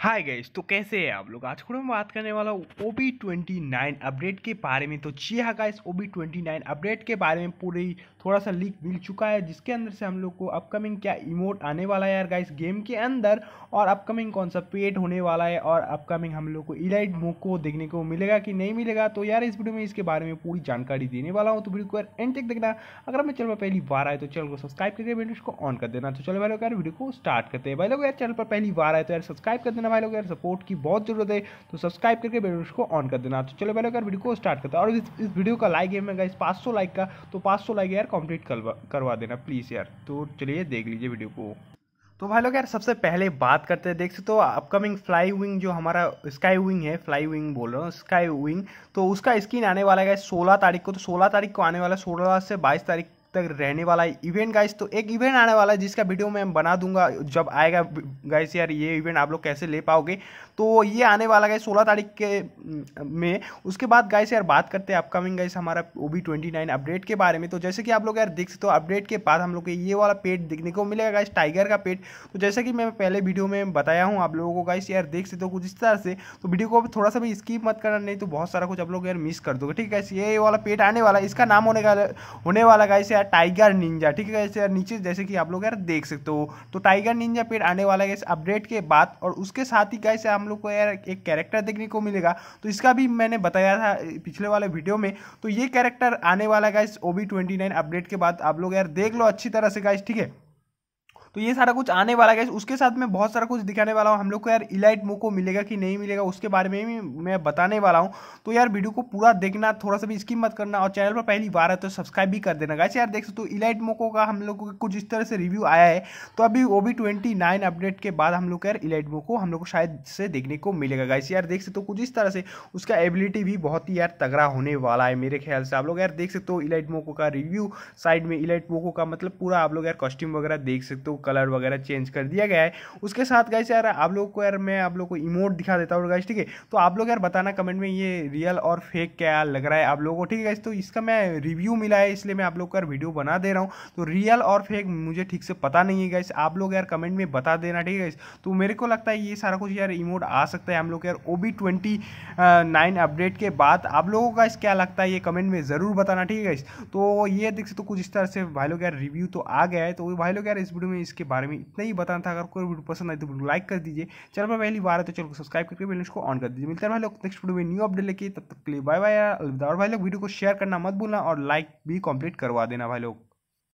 hi guys तो कैसे हैं आप लोग आज को मैं बात करने वाला हूँ O B twenty nine update के बारे में तो जी हाँ guys O B twenty nine update के बारे में पूरी थोड़ा सा लीक मिल चुका है जिसके अंदर से हम लोग को अपकमिंग क्या इमोट आने वाला है यार गाइस गेम के अंदर और अपकमिंग कौन सा पेट होने वाला है और अपकमिंग हम लोग को इलाइट मोको देखने को मिलेगा कि नहीं मिलेगा तो यार इस वीडियो में इसके बारे में पूरी जानकारी देने वाला हूँ तो वीडियो को यार एंड तक देखना अगर हमें चैनल पर पहली बार आए तो चैनल को सब्सक्राइब करके बेल को ऑन कर देना तो चलो भाई लोग यार वीडियो को स्टार्ट करते हैं भाई लोग यार चैनल पर पहली बार आए तो यार सब्सक्राइब कर देना दबा लोग यार सपोर्ट की बहुत जरूरत है तो सब्सक्राइब करके बेल को ऑन कर देना तो चलो पहले यार वीडियो को स्टार्ट करता और इस, वीडियो का लाइक है मैं इस पाँच सौ लाइक का तो पाँच सौ लाइक यार कंप्लीट करवा देना प्लीज़ यार तो चलिए देख लीजिए वीडियो को तो भाई लोग यार सबसे पहले बात करते हैं देख सकते हो तो अपकमिंग फ्लाई विंग जो हमारा स्काई विंग है फ्लाई विंग बोल रहा हूँ स्काई विंग तो उसका स्किन आने वाला है 16 तारीख को तो 16 तारीख को आने वाला सोलह से 22 तारीख तक रहने वाला है इवेंट गाइस तो एक इवेंट आने वाला है जिसका वीडियो मैं बना दूंगा जब आएगा गाइस यार ये इवेंट आप लोग कैसे ले पाओगे तो ये आने वाला गाइस सोलह तारीख के में उसके बाद गाइस यार बात करते हैं अपकमिंग गाइस हमारा O B twenty nine update के बारे में तो जैसे कि आप लोग यार देख सकते हो अपडेट के बाद हम लोग को ये वाला पेट देखने को मिलेगा गाइस टाइगर का पेट तो जैसे कि मैं पहले वीडियो में बताया हूँ आप लोगों को गाइस यार देख सकते हो कुछ इस तरह से तो वीडियो को थोड़ा सा भी स्कीप मत करना नहीं तो बहुत सारा कुछ आप लोग यार मिस कर दोगे ठीक है ये वाला पेट आने वाला इसका नाम होने का होने वाला गाइस यार है टाइगर निंजा ठीक है यार नीचे जैसे कि आप लोग यार देख सकते हो तो टाइगर निंजा पेड आने वाला है अपडेट के बाद और उसके साथ ही कैसे हम लोग को यार एक कैरेक्टर देखने को मिलेगा तो इसका भी मैंने बताया था पिछले वाले वीडियो में तो ये कैरेक्टर आने वाला है इस ओ अपडेट के बाद आप लोग यार देख लो अच्छी तरह से गाइस ठीक है तो ये सारा कुछ आने वाला है उसके साथ में बहुत सारा कुछ दिखाने वाला हूँ हम लोग को यार इलाइट मो को मिलेगा कि नहीं मिलेगा उसके बारे में भी मैं बताने वाला हूँ तो यार वीडियो को पूरा देखना थोड़ा सा भी स्किप मत करना और चैनल पर पहली बार है तो सब्सक्राइब भी कर देना गाइस यार देख सकते हो इलाइट मोको का हम लोग को कुछ इस तरह से रिव्यू आया है तो अभी वो भी ट्वेंटी नाइन अपडेट के बाद हम लोग यार इलाइट मोको हम लोग को शायद से देखने को मिलेगा गाइस यार देख सकते हो कुछ इस तरह से उसका एबिलिटी भी बहुत ही यार तगड़ा होने वाला है मेरे ख्याल से आप लोग यार देख सकते हो इलाइट मोको का रिव्यू साइड में इलाइट मोको का मतलब पूरा आप लोग यार कॉस्ट्यूम वगैरह देख सकते हो कलर वगैरह चेंज कर दिया गया है उसके साथ गाइस यार आप लोग को यार मैं आप लोग को इमोट दिखा देता हूँ गाइस ठीक है तो आप लोग यार बताना कमेंट में ये रियल और फेक क्या लग रहा है आप लोगों को ठीक है तो इसका मैं रिव्यू मिला है इसलिए मैं आप लोग का वीडियो बना दे रहा हूँ तो रियल और फेक मुझे ठीक से पता नहीं है गाइस आप लोग यार कमेंट में बता देना ठीक है तो मेरे को लगता है ये सारा कुछ यार इमोट आ सकता है हम लोग यार O B twenty nine update के बाद आप लोगों का इस क्या लगता है ये कमेंट में ज़रूर बताना ठीक है तो ये देख सकते तो कुछ इस तरह से भाई लोग यार रिव्यू तो आ गया है तो भाई लोग यार इस वीडियो में इसके बारे में इतना ही बताना था अगर कोई वीडियो पसंद आए तो वीडियो लाइक कर दीजिए चैनल पर पहली बार है तो चैनल को सब्सक्राइब करके बेल को ऑन कर दीजिए मिलते हैं भाई लोग नेक्स्ट वीडियो में न्यू अपडेट लेके तब तक के लिए बाय बाय अलविदा और भाई लोग वीडियो को शेयर करना मत भूलना और लाइक भी कंप्लीट करवा देना भाई लोग